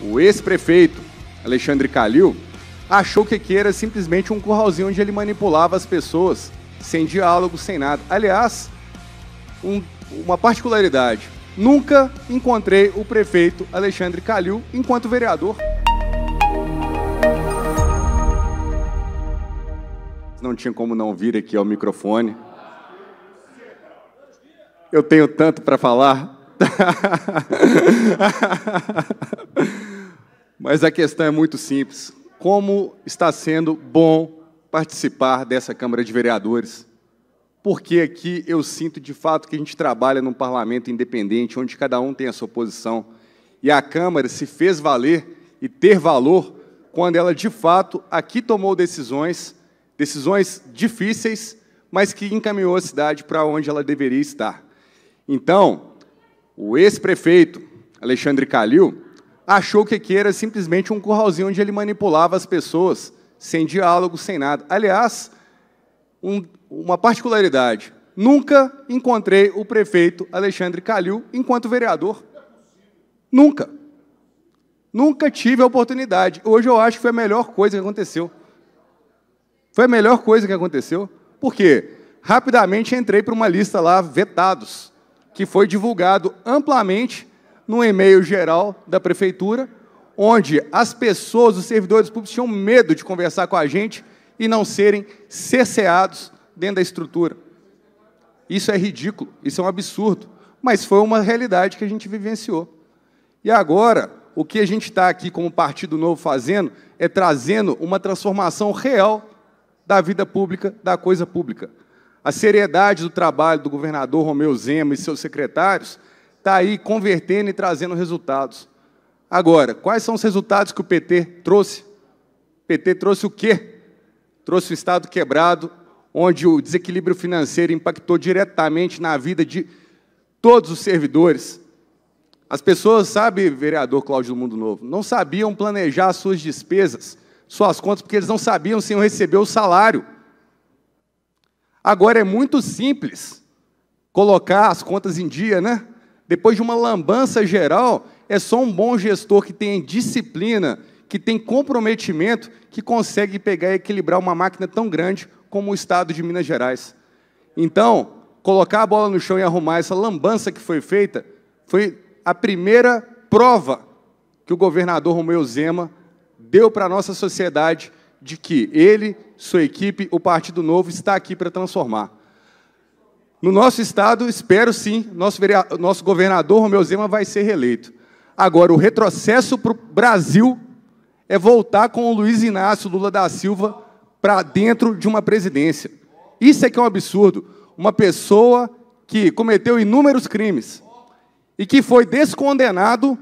O ex-prefeito Alexandre Calil achou que Queira simplesmente um curralzinho onde ele manipulava as pessoas, sem diálogo, sem nada. Aliás, um, uma particularidade: nunca encontrei o prefeito Alexandre Calil enquanto vereador. Não tinha como não vir aqui ao microfone. Eu tenho tanto para falar. Mas a questão é muito simples. Como está sendo bom participar dessa Câmara de Vereadores? Porque aqui eu sinto de fato que a gente trabalha num parlamento independente, onde cada um tem a sua posição. E a Câmara se fez valer e ter valor quando ela de fato aqui tomou decisões, decisões difíceis, mas que encaminhou a cidade para onde ela deveria estar. Então, o ex-prefeito Alexandre Calil achou que aqui era simplesmente um curralzinho onde ele manipulava as pessoas, sem diálogo, sem nada. Aliás, um, uma particularidade: nunca encontrei o prefeito Alexandre Calil enquanto vereador. Nunca. Nunca tive a oportunidade. Hoje eu acho que foi a melhor coisa que aconteceu. Foi a melhor coisa que aconteceu. Por quê? Rapidamente entrei para uma lista lá, vetados, que foi divulgado amplamente num e-mail geral da prefeitura, onde as pessoas, os servidores públicos, tinham medo de conversar com a gente e não serem cerceados dentro da estrutura. Isso é ridículo, isso é um absurdo, mas foi uma realidade que a gente vivenciou. E agora, o que a gente está aqui como Partido Novo fazendo é trazendo uma transformação real da vida pública, da coisa pública. A seriedade do trabalho do governador Romeu Zema e seus secretários está aí convertendo e trazendo resultados. Agora, quais são os resultados que o PT trouxe? O PT trouxe o quê? Trouxe o Estado quebrado, onde o desequilíbrio financeiro impactou diretamente na vida de todos os servidores. As pessoas, sabe, vereador Cláudio do Mundo Novo, não sabiam planejar suas despesas, suas contas, porque eles não sabiam se iam receber o salário. Agora é muito simples colocar as contas em dia, né? Depois de uma lambança geral, é só um bom gestor que tem disciplina, que tem comprometimento, que consegue pegar e equilibrar uma máquina tão grande como o Estado de Minas Gerais. Então, colocar a bola no chão e arrumar essa lambança que foi feita foi a primeira prova que o governador Romeu Zema deu para a nossa sociedade de que ele, sua equipe, o Partido Novo está aqui para transformar. No nosso estado, espero sim, nosso, vereador, nosso governador Romeu Zema vai ser reeleito. Agora, o retrocesso para o Brasil é voltar com o Luiz Inácio Lula da Silva para dentro de uma presidência. Isso é que é um absurdo. Uma pessoa que cometeu inúmeros crimes e que foi descondenado,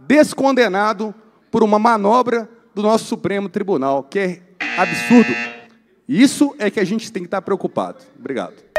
descondenado por uma manobra do nosso Supremo Tribunal, que é absurdo. Isso é que a gente tem que estar tá preocupado. Obrigado.